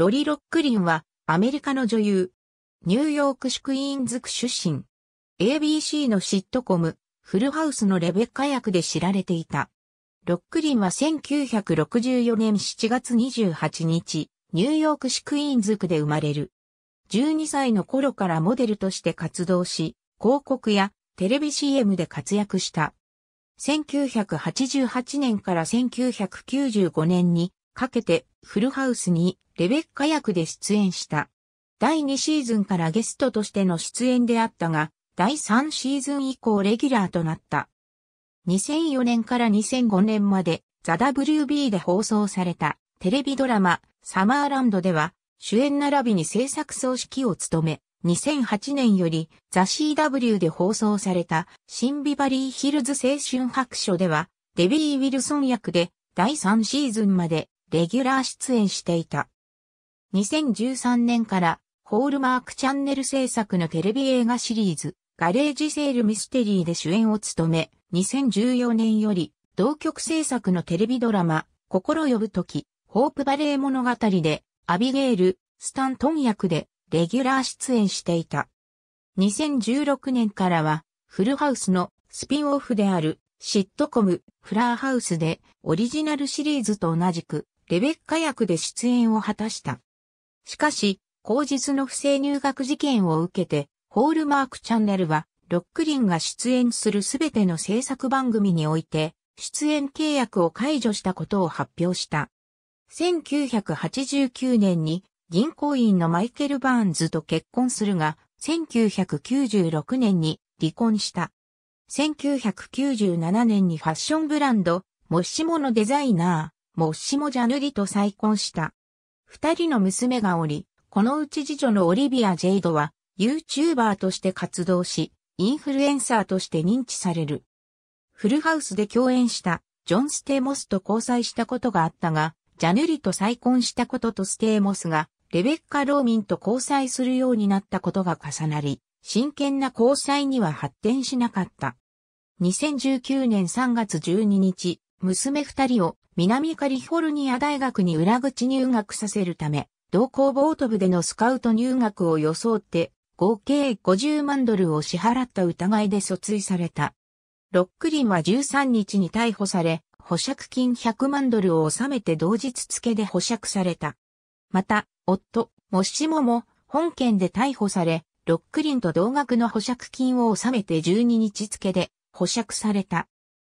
ロリ・ロックリンは、アメリカの女優。ニューヨーク市クイーンズ区出身。ABC のシットコム、フルハウスのレベッカ役で知られていた。ロックリンは1964年7月28日、ニューヨーク市クイーンズ区で生まれる。12歳の頃からモデルとして活動し、広告やテレビ CM で活躍した。1988年から1995年にかけてフルハウスにレベッカ役で出演した。第2シーズンからゲストとしての出演であったが、第3シーズン以降レギュラーとなった。2004年から2005年までザ・ WB で放送されたテレビドラマサマーランドでは主演並びに制作総指揮を務め、2008年よりザ・ CW で放送されたシンビバリーヒルズ青春白書ではデビー・ウィルソン役で第3シーズンまでレギュラー出演していた。2013年からホールマークチャンネル制作のテレビ映画シリーズ、ガレージセールミステリーで主演を務め、2014年より同局制作のテレビドラマ、心呼ぶとき、ホープバレー物語で、アビゲール、スタントン役で、レギュラー出演していた。2016年からは、フルハウスのスピンオフである、シットコム、フラーハウスで、オリジナルシリーズと同じく、レベッカ役で出演を果たした。しかし、後日の不正入学事件を受けて、ホールマークチャンネルは、ロックリンが出演するすべての制作番組において、出演契約を解除したことを発表した。1989年に銀行員のマイケル・バーンズと結婚するが、1996年に離婚した。1997年にファッションブランド、もしものデザイナー、モッシモ・ジャヌリと再婚した。二人の娘がおり、このうち次女のオリビア・ジェイドは、YouTuber として活動し、インフルエンサーとして認知される。フルハウスで共演したジョン・ステーモスと交際したことがあったが、ジャヌリと再婚したこととステーモスが、レベッカ・ローミンと交際するようになったことが重なり、真剣な交際には発展しなかった。2019年3月12日、娘二人を南カリフォルニア大学に裏口入学させるため、同校ボート部でのスカウト入学を装って、合計50万ドルを支払った疑いで訴追された。ロックリンは13日に逮捕され、保釈金100万ドルを納めて同日付で保釈された。また、夫、モしシモも本件で逮捕され、ロックリンと同額の保釈金を納めて12日付で保釈された。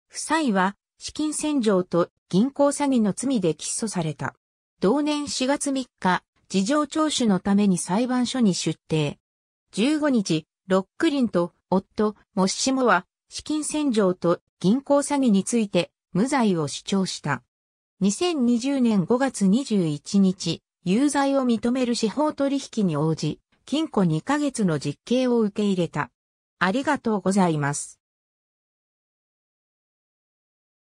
夫妻は資金洗浄と銀行詐欺の罪で起訴された。同年4月3日、事情聴取のために裁判所に出廷。15日、ロックリンと夫、モッシモは資金洗浄と銀行詐欺について無罪を主張した。2020年5月21日、有罪を認める司法取引に応じ、禁錮2ヶ月の実刑を受け入れた。ありがとうございます。